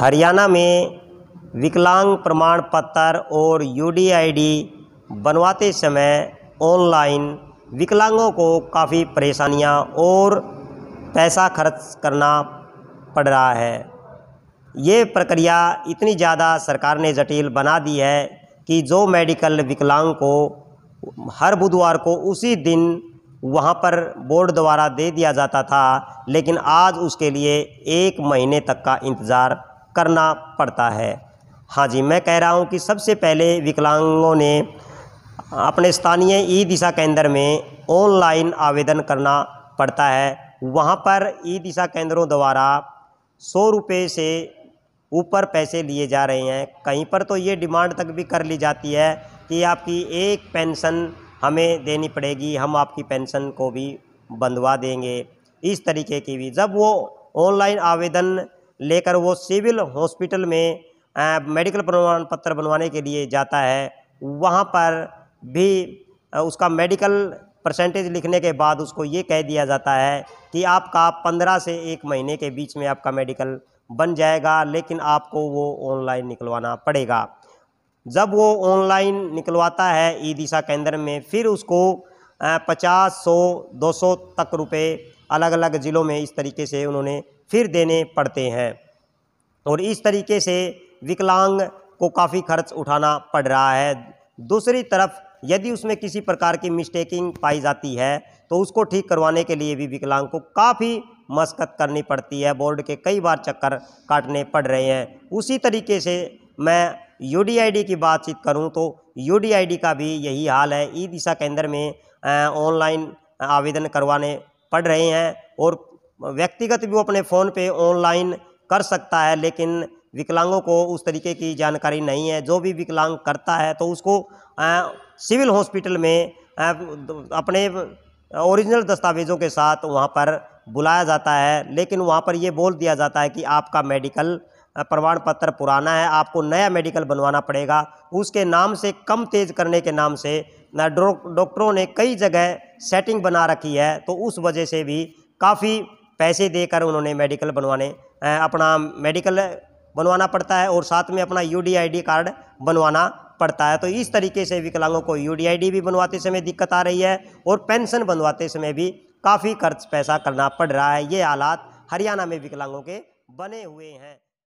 हरियाणा में विकलांग प्रमाण पत्र और यूडीआईडी बनवाते समय ऑनलाइन विकलांगों को काफ़ी परेशानियां और पैसा खर्च करना पड़ रहा है ये प्रक्रिया इतनी ज़्यादा सरकार ने जटिल बना दी है कि जो मेडिकल विकलांग को हर बुधवार को उसी दिन वहाँ पर बोर्ड द्वारा दे दिया जाता था लेकिन आज उसके लिए एक महीने तक का इंतज़ार करना पड़ता है हाँ जी मैं कह रहा हूँ कि सबसे पहले विकलांगों ने अपने स्थानीय ई दिशा केंद्र में ऑनलाइन आवेदन करना पड़ता है वहाँ पर ई दिशा केंद्रों द्वारा सौ रुपये से ऊपर पैसे लिए जा रहे हैं कहीं पर तो ये डिमांड तक भी कर ली जाती है कि आपकी एक पेंशन हमें देनी पड़ेगी हम आपकी पेंशन को भी बंधवा देंगे इस तरीके की भी जब वो ऑनलाइन आवेदन लेकर वो सिविल हॉस्पिटल में आ, मेडिकल प्रमाण पत्र बनवाने के लिए जाता है वहाँ पर भी आ, उसका मेडिकल परसेंटेज लिखने के बाद उसको ये कह दिया जाता है कि आपका पंद्रह से एक महीने के बीच में आपका मेडिकल बन जाएगा लेकिन आपको वो ऑनलाइन निकलवाना पड़ेगा जब वो ऑनलाइन निकलवाता है ई दिशा केंद्र में फिर उसको पचास सौ दो सौ तक रुपए अलग अलग ज़िलों में इस तरीके से उन्होंने फिर देने पड़ते हैं और इस तरीके से विकलांग को काफ़ी खर्च उठाना पड़ रहा है दूसरी तरफ यदि उसमें किसी प्रकार की मिस्टेकिंग पाई जाती है तो उसको ठीक करवाने के लिए भी विकलांग को काफ़ी मशक्क़त करनी पड़ती है बोर्ड के कई बार चक्कर काटने पड़ रहे हैं उसी तरीके से मैं यू की बातचीत करूं तो यू का भी यही हाल है ई दिशा केंद्र में ऑनलाइन आवेदन करवाने पढ़ रहे हैं और व्यक्तिगत भी वो अपने फ़ोन पे ऑनलाइन कर सकता है लेकिन विकलांगों को उस तरीके की जानकारी नहीं है जो भी विकलांग करता है तो उसको सिविल हॉस्पिटल में अपने ओरिजिनल दस्तावेज़ों के साथ वहाँ पर बुलाया जाता है लेकिन वहाँ पर ये बोल दिया जाता है कि आपका मेडिकल प्रमाण पत्र पुराना है आपको नया मेडिकल बनवाना पड़ेगा उसके नाम से कम तेज करने के नाम से ना डॉक्टरों ने कई जगह सेटिंग बना रखी है तो उस वजह से भी काफ़ी पैसे देकर उन्होंने मेडिकल बनवाने अपना मेडिकल बनवाना पड़ता है और साथ में अपना यू कार्ड बनवाना पड़ता है तो इस तरीके से विकलांगों को यू भी बनवाते समय दिक्कत आ रही है और पेंशन बनवाते समय भी काफ़ी खर्च पैसा करना पड़ रहा है ये हालात हरियाणा में विकलांगों के बने हुए हैं